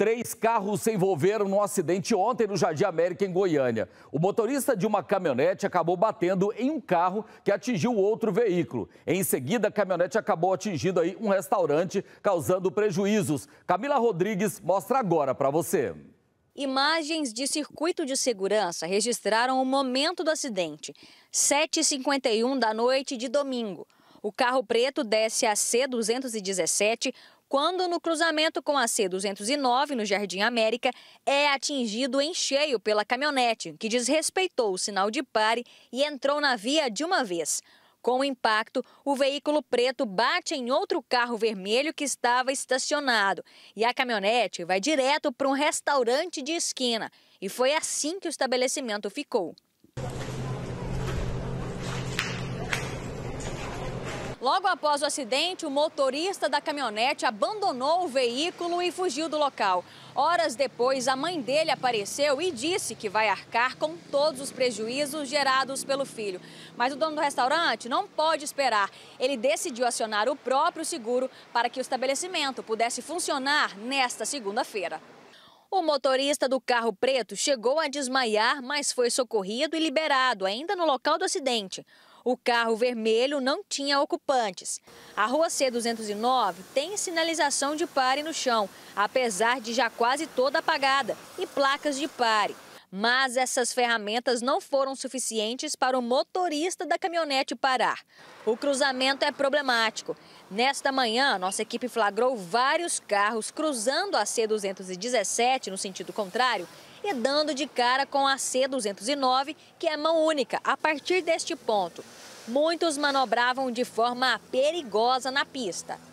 Três carros se envolveram num acidente ontem no Jardim América, em Goiânia. O motorista de uma caminhonete acabou batendo em um carro que atingiu outro veículo. Em seguida, a caminhonete acabou atingindo aí um restaurante, causando prejuízos. Camila Rodrigues mostra agora para você. Imagens de circuito de segurança registraram o momento do acidente, 7h51 da noite de domingo. O carro preto desce a C217 quando no cruzamento com a C-209, no Jardim América, é atingido em cheio pela caminhonete, que desrespeitou o sinal de pare e entrou na via de uma vez. Com o impacto, o veículo preto bate em outro carro vermelho que estava estacionado e a caminhonete vai direto para um restaurante de esquina. E foi assim que o estabelecimento ficou. Logo após o acidente, o motorista da caminhonete abandonou o veículo e fugiu do local. Horas depois, a mãe dele apareceu e disse que vai arcar com todos os prejuízos gerados pelo filho. Mas o dono do restaurante não pode esperar. Ele decidiu acionar o próprio seguro para que o estabelecimento pudesse funcionar nesta segunda-feira. O motorista do carro preto chegou a desmaiar, mas foi socorrido e liberado ainda no local do acidente. O carro vermelho não tinha ocupantes. A rua C209 tem sinalização de pare no chão, apesar de já quase toda apagada, e placas de pare. Mas essas ferramentas não foram suficientes para o motorista da caminhonete parar. O cruzamento é problemático. Nesta manhã, nossa equipe flagrou vários carros cruzando a C-217 no sentido contrário e dando de cara com a C-209, que é mão única, a partir deste ponto. Muitos manobravam de forma perigosa na pista.